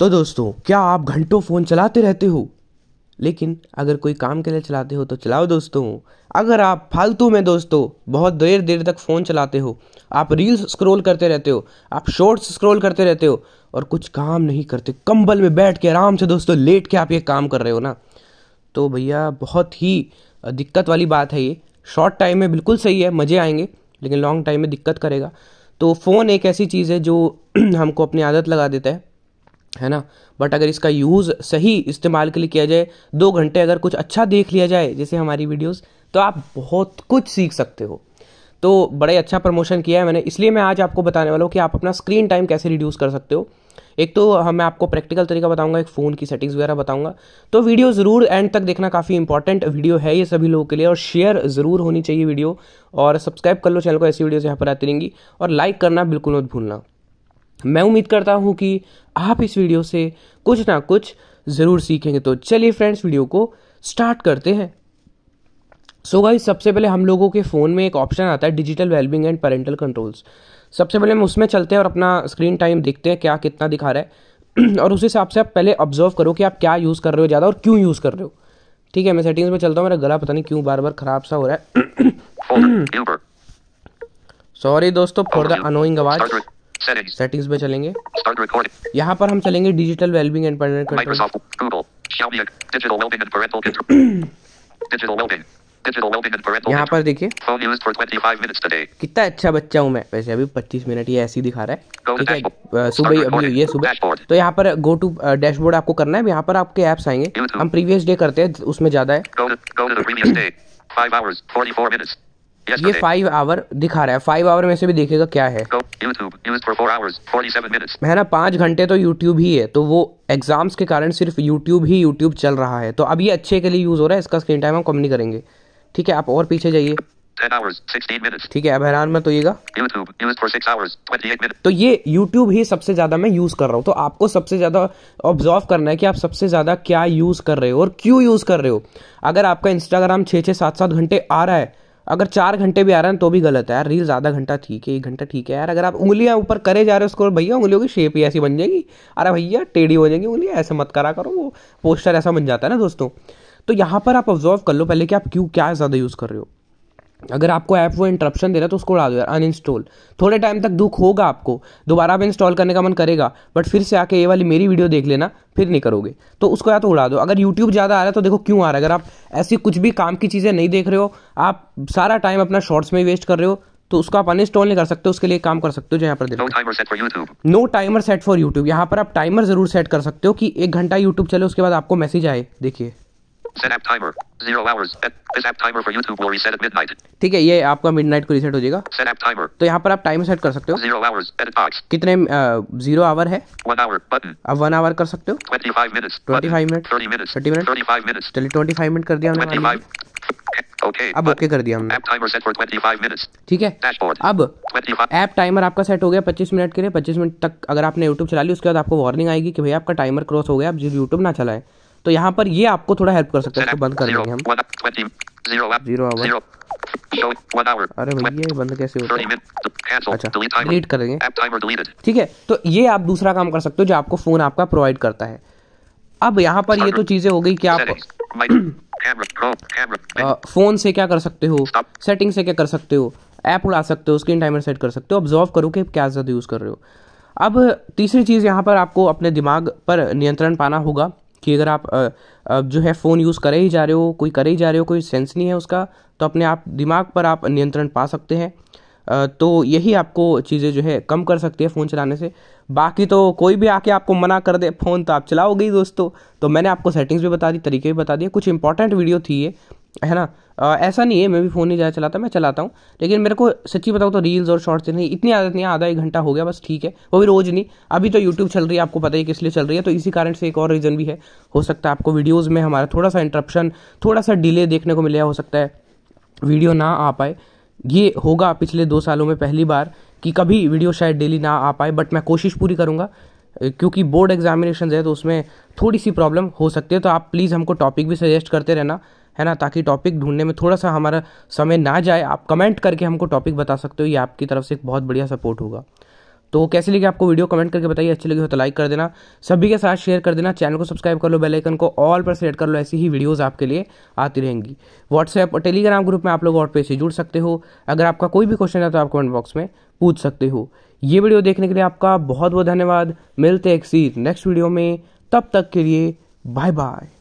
तो दोस्तों क्या आप घंटों फ़ोन चलाते रहते हो लेकिन अगर कोई काम के लिए चलाते हो तो चलाओ दोस्तों अगर आप फालतू में दोस्तों बहुत देर देर तक फ़ोन चलाते हो आप रील्स स्क्रॉल करते रहते हो आप शॉर्ट्स स्क्रॉल करते रहते हो और कुछ काम नहीं करते कंबल में बैठ के आराम से दोस्तों लेट के आप ये काम कर रहे हो ना तो भैया बहुत ही दिक्कत वाली बात है ये शॉर्ट टाइम में बिल्कुल सही है मज़े आएंगे लेकिन लॉन्ग टाइम में दिक्कत करेगा तो फ़ोन एक ऐसी चीज़ है जो हमको अपनी आदत लगा देता है है ना बट अगर इसका यूज़ सही इस्तेमाल के लिए किया जाए दो घंटे अगर कुछ अच्छा देख लिया जाए जैसे हमारी वीडियोस तो आप बहुत कुछ सीख सकते हो तो बड़े अच्छा प्रमोशन किया है मैंने इसलिए मैं आज आपको बताने वाला हूँ कि आप अपना स्क्रीन टाइम कैसे रिड्यूस कर सकते हो एक तो हम हाँ, मैं आपको प्रैक्टिकल तरीका बताऊंगा एक फ़ोन की सेटिंग्स वगैरह बताऊंगा तो वीडियो ज़रूर एंड तक देखना काफ़ी इंपॉर्टेंट वीडियो है ये सभी लोगों के लिए और शेयर ज़रूर होनी चाहिए वीडियो और सब्सक्राइब कर लो चैनल को ऐसी वीडियोज़ यहाँ पर आती रहेंगी और लाइक करना बिल्कुल मत भूलना मैं उम्मीद करता हूँ कि आप इस वीडियो से कुछ ना कुछ ज़रूर सीखेंगे तो चलिए फ्रेंड्स वीडियो को स्टार्ट करते हैं सो so गाइस सबसे पहले हम लोगों के फ़ोन में एक ऑप्शन आता है digital wellbeing and parental controls सबसे पहले हम उसमें चलते हैं और अपना स्क्रीन टाइम देखते हैं क्या कितना दिखा रहा है और उस हिसाब से आप पहले ऑब्जर्व करो कि आप क्या यूज़ कर रहे हो ज़्यादा और क्यों यूज़ कर रहे हो ठीक है मैं सेटिंग्स में चलता हूँ मेरा गला पता नहीं क्यों बार बार ख़राब सा हो रहा है सॉरी दोस्तों फॉर द अनोइंग आवाज़ सेटिंग्स में चलेंगे यहाँ पर हम चलेंगे digital wellbeing and parent control यहाँ पर देखिए कितना अच्छा बच्चा हूँ मैं वैसे अभी 25 मिनट ये ऐसे ही दिखा रहा है ठीक है सुबह अभी ये सुबह तो यहाँ पर गो टू डैशबोर्ड आपको करना है यहाँ पर आपके ऐप्स आएंगे हम प्रीवियस डे करते हैं उसमें ज़्यादा है ये फाइव आवर दिखा रहा है फाइव आवर में से भी देखेगा क्या है मैं ना पाँच घंटे तो यूट्यूब ही है तो वो एग्जाम्स के कारण सिर्फ यूट्यूब ही यूट्यूब चल रहा है तो अब ये अच्छे के लिए यूज़ हो रहा है इसका स्क्रीन टाइम हम कम नहीं करेंगे ठीक है आप और पीछे जाइए ठीक है अब हैरान मत होइएगा तो ये यूट्यूब ही सबसे ज्यादा मैं यूज कर रहा हूँ तो आपको सबसे ज्यादा ऑब्जर्व करना है कि आप सबसे ज्यादा क्या यूज कर रहे हो और क्यों यूज कर रहे हो अगर आपका इंस्टाग्राम छः छः सात सात घंटे आ रहा है अगर चार घंटे भी आ रहा है तो भी गलत है यार रील ज़्यादा घंटा ठीक है एक घंटा ठीक है यार अगर आप उंगलियाँ ऊपर करे जा रहे हो उसको भैया उंगलियों की शेप ही ऐसी बन जाएगी अरे भैया टेढ़ी हो जाएगी उंगलियाँ ऐसे मत करा करो वो पोस्टर ऐसा बन जाता है ना दोस्तों तो यहाँ पर आप ऑब्जर्व कर लो पहले कि आप क्यों क्या ज़्यादा यूज़ कर रहे हो अगर आपको ऐप वो इंटरप्शन दे रहा है तो उसको उड़ा दो यार अनइंस्टॉल थोड़े टाइम तक दुख होगा आपको दोबारा आप इंस्टॉल करने का मन करेगा बट फिर से आके ये वाली मेरी वीडियो देख लेना फिर नहीं करोगे तो उसको या तो उड़ा दो अगर यूट्यूब ज़्यादा आ रहा है तो देखो क्यों आ रहा है अगर आप ऐसी कुछ भी काम की चीज़ें नहीं देख रहे हो आप सारा टाइम अपना शॉर्ट्स में वेस्ट कर रहे हो तो उसको आप अनइंस्टॉल नहीं कर सकते उसके लिए काम कर सकते हो जो यहाँ पर देखो no timer set for YouTube यहाँ पर आप टाइमर जरूर सेट कर सकते हो कि एक घंटा यूट्यूब चले उसके बाद आपको मैसेज आए देखिए ठीक है ये आपका midnight को reset हो जाएगा तो यहाँ पर आप टाइम सेट कर सकते हो zero hours, कितने जीरो uh, hour है अब one hour कर सकते हो Thirty minutes. Thirty five minutes. चलिए twenty five minutes कर दिया हमने Okay, अब ओके कर दिया हमने ठीक है अब ऐप टाइमर आपका सेट हो गया 25 मिनट के लिए 25 मिनट तक अगर आपने यूट्यूब चला ली उसके बाद आपको वार्निंग आएगी कि भैया आपका टाइमर क्रॉस हो गया आप यूट्यूब ना चलाएं तो यहाँ पर ये आपको थोड़ा हेल्प कर सकते हैं बंद कर देंगे हम जीरो आवर अरे भैया बंद कैसे होता है अच्छा डिलीट करेंगे ठीक है तो ये आप दूसरा काम कर सकते हो जो आपको फ़ोन आपका प्रोवाइड करता है अब यहाँ पर ये तो चीज़ें हो गई कि आप फ़ोन से क्या कर सकते हो सेटिंग से क्या कर सकते हो ऐप उड़ा सकते हो स्क्रीन टाइमर सेट कर सकते हो ऑब्जॉर्व करो कि क्या ज़्यादा यूज़ कर रहे हो अब तीसरी चीज़ यहाँ पर आपको अपने दिमाग पर नियंत्रण पाना होगा कि अगर आप अब जो है फ़ोन यूज़ करे ही जा रहे हो कोई करे ही जा रहे हो कोई सेंस नहीं है उसका तो अपने आप दिमाग पर आप नियंत्रण पा सकते हैं तो यही आपको चीज़ें जो है कम कर सकती है फ़ोन चलाने से बाकी तो कोई भी आके आपको मना कर दे फ़ोन तो आप चलाओगे ही दोस्तों तो मैंने आपको सेटिंग्स भी बता दी तरीके भी बता दिए कुछ इंपॉर्टेंट वीडियो थी ये है ना आ, ऐसा नहीं है मैं भी फ़ोन नहीं ज़्यादा चलाता मैं चलाता हूँ लेकिन मेरे को सच्ची बताऊँ तो रील्स और शॉर्ट्स नहीं इतनी आदत नहीं आधा एक घंटा हो गया बस ठीक है वो भी रोज़ नहीं अभी तो यूट्यूब चल रही है आपको पता ही किस लिए चल रही है तो इसी कारण से एक और रीज़न भी है हो सकता है आपको वीडियोज़ में हमारा थोड़ा सा इंटरप्शन थोड़ा सा डिले देखने को मिले हो सकता है वीडियो ना आ पाए ये होगा पिछले दो सालों में पहली बार कि कभी वीडियो शायद डेली ना आ पाए बट मैं कोशिश पूरी करूँगा क्योंकि बोर्ड एग्जामिनेशन है तो उसमें थोड़ी सी प्रॉब्लम हो सकती है तो आप प्लीज़ हमको टॉपिक भी सजेस्ट करते रहना है ना ताकि टॉपिक ढूंढने में थोड़ा सा हमारा समय ना जाए आप कमेंट करके हमको टॉपिक बता सकते हो ये आपकी तरफ से एक बहुत बढ़िया सपोर्ट होगा तो कैसे लगी आपको वीडियो कमेंट करके बताइए अच्छी लगी हो तो लाइक कर देना सभी के साथ शेयर कर देना चैनल को सब्सक्राइब कर लो बेल आइकन को ऑल पर सेलेक्ट कर लो ऐसी ही वीडियोस आपके लिए आती रहेंगी व्हाट्सएप और टेलीग्राम ग्रुप में आप लोग पे से जुड़ सकते हो अगर आपका कोई भी क्वेश्चन है तो आप कमेंट बॉक्स में पूछ सकते हो ये वीडियो देखने के लिए आपका बहुत बहुत धन्यवाद मिलते हैं एक नेक्स्ट वीडियो में तब तक के लिए बाय बाय